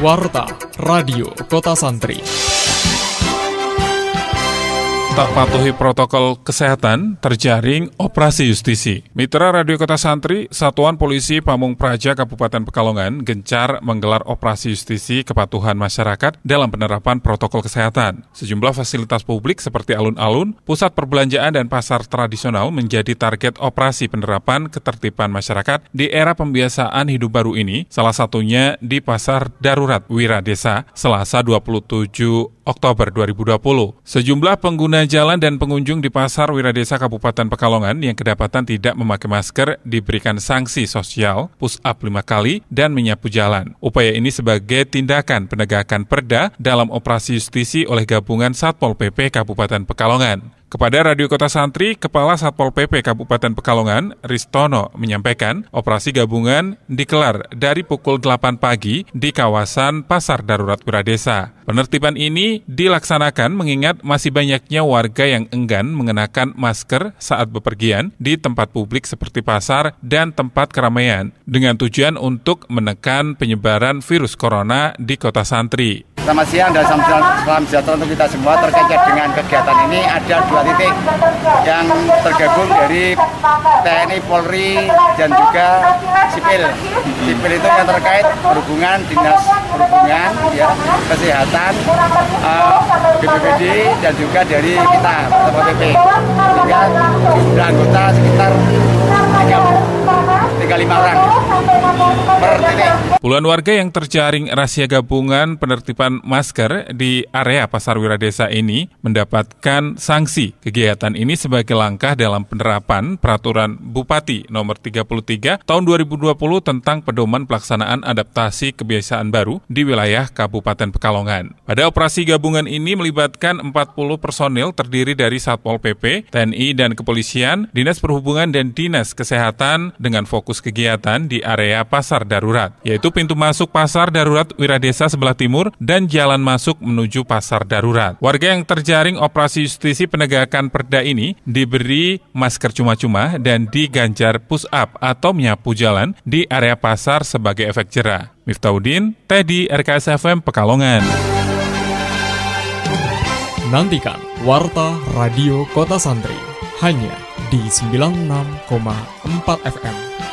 Warta Radio Kota Santri tak patuhi protokol kesehatan terjaring operasi justisi. Mitra Radio Kota Santri, Satuan Polisi Pamung Praja Kabupaten Pekalongan gencar menggelar operasi justisi kepatuhan masyarakat dalam penerapan protokol kesehatan. Sejumlah fasilitas publik seperti alun-alun, pusat perbelanjaan dan pasar tradisional menjadi target operasi penerapan ketertiban masyarakat di era pembiasaan hidup baru ini, salah satunya di Pasar Darurat Wiradesa, Selasa 27 Oktober 2020. Sejumlah pengguna jalan dan pengunjung di Pasar Wiradesa Kabupaten Pekalongan yang kedapatan tidak memakai masker diberikan sanksi sosial, push up lima kali, dan menyapu jalan. Upaya ini sebagai tindakan penegakan perda dalam operasi justisi oleh gabungan Satpol PP Kabupaten Pekalongan. Kepada Radio Kota Santri, Kepala Satpol PP Kabupaten Pekalongan, Ristono, menyampaikan operasi gabungan dikelar dari pukul 8 pagi di kawasan Pasar Darurat Wiradesa. Penertiban ini dilaksanakan mengingat masih banyaknya warga yang enggan mengenakan masker saat bepergian di tempat publik seperti pasar dan tempat keramaian, dengan tujuan untuk menekan penyebaran virus corona di Kota Santri. Selamat siang dan salam sejahtera untuk kita semua terkait dengan kegiatan ini ada dua titik yang tergabung dari TNI, Polri, dan juga sipil. Sipil itu yang terkait perhubungan, dinas perhubungan, ya, kesehatan, uh, eh, BPBD, dan juga dari kita, Ketua PP. Sehingga jumlah anggota sekitar 35 orang. Puluhan warga yang terjaring rahasia gabungan penertiban masker di area Pasar Wiradesa ini mendapatkan sanksi. Kegiatan ini sebagai langkah dalam penerapan peraturan Bupati nomor 33 tahun 2020 tentang pedoman pelaksanaan adaptasi kebiasaan baru di wilayah Kabupaten Pekalongan. Pada operasi gabungan ini melibatkan 40 personil terdiri dari Satpol PP, TNI dan Kepolisian, Dinas Perhubungan dan Dinas Kesehatan dengan fokus kegiatan di area Pasar Daru darurat, yaitu pintu masuk pasar darurat Wiradesa sebelah timur dan jalan masuk menuju pasar darurat. Warga yang terjaring operasi justisi penegakan perda ini diberi masker cuma-cuma dan diganjar push up atau menyapu jalan di area pasar sebagai efek jerah. Miftaudin, Teddy, RKS FM Pekalongan. Nantikan Warta Radio Kota Santri hanya di 96,4 FM.